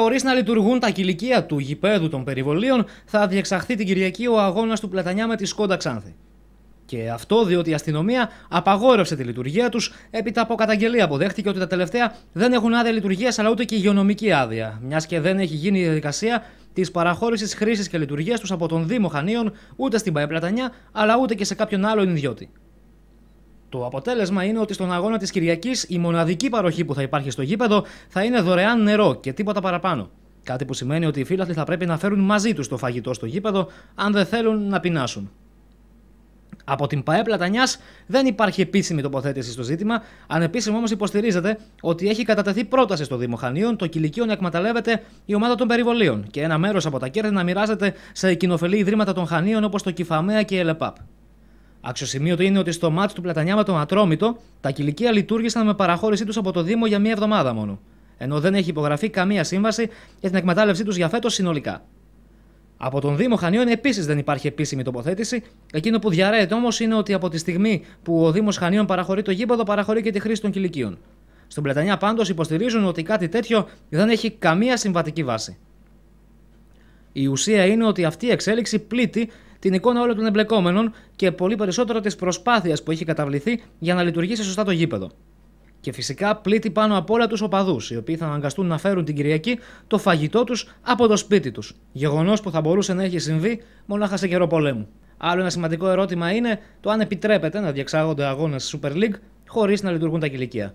χωρίς να λειτουργούν τα κηλικεία του γηπέδου των περιβολίων, θα διεξαχθεί την Κυριακή ο αγώνας του Πλατανιά με τη Σκόντα Ξάνθη. Και αυτό διότι η αστυνομία απαγόρευσε τη λειτουργία τους, έπειτα από καταγγελία αποδέχτηκε ότι τα τελευταία δεν έχουν άδεια λειτουργίας αλλά ούτε και υγειονομική άδεια, μιας και δεν έχει γίνει η διαδικασία της παραχώρησης χρήσης και λειτουργίας τους από τον Δήμο Χανίων ούτε στην Παϊπλατανιά αλλά ούτε και σε κάποιον άλλο ιδιώτη. Το αποτέλεσμα είναι ότι στον αγώνα της Κυριακής η μοναδική παροχή που θα υπάρχει στο γήπεδο θα είναι δωρεάν νερό και τίποτα παραπάνω. Κάτι που σημαίνει ότι οι φίλαθλοι θα πρέπει να φέρουν μαζί τους το φαγητό στο γήπεδο αν δεν θέλουν να πεινάσουν. Από την ΠαΕ Πλατανιάς δεν υπάρχει επίσημη τοποθέτηση στο ζήτημα. αν Ανεπίσημο όμως υποστηρίζεται ότι έχει κατατεθεί πρόταση στο Δήμο Χανίων το κηλικείο να εκμεταλλεύεται η ομάδα των περιβολίων και ένα μέρος από τα κέρδη να μοιράζεται σε κοινοφελή ιδρύματα των Χανίων όπως το Κυφαμαία και η ΕΛΕΠΑΠ. Αξιοσημείωτο είναι ότι στο μάτι του Πλατανιά με τον Ατρόμητο, τα κηλικεία λειτουργήσαν με παραχώρησή τους από το Δήμο για μία εβδομάδα μόνο. Ενώ δεν έχει υπογραφεί καμία σύμβαση για την εκμετάλλευσή τους για φέτος συνολικά. Από τον Δήμο Χανιών επίσης δεν υπάρχει επίσημη τοποθέτηση. Εκείνο που διαρρέεται όμως είναι ότι από τη στιγμή που ο Δήμος Χανιών παραχωρεί το γήπεδο, παραχωρεί και τη χρήση των κηλικίων. Στον Πλατανιά πάντως υποστηρίζουν ότι κάτι τέτοιο δεν έχει καμία συμβατική βάση. Η ουσία είναι ότι αυτή η εξέλιξη πλήττει την εικόνα όλων των εμπλεκόμενων και πολύ περισσότερο της προσπάθειας που είχε καταβληθεί για να λειτουργήσει σωστά το γήπεδο. Και φυσικά πλήττει πάνω από όλα τους οπαδούς, οι οποίοι θα αναγκαστούν να φέρουν την Κυριακή το φαγητό τους από το σπίτι τους. Γεγονός που θα μπορούσε να έχει συμβεί μονάχα σε καιρό πολέμου. Άλλο ένα σημαντικό ερώτημα είναι το αν επιτρέπεται να διεξάγονται αγώνες Super League χωρίς να λειτουργούν τα κηλικία.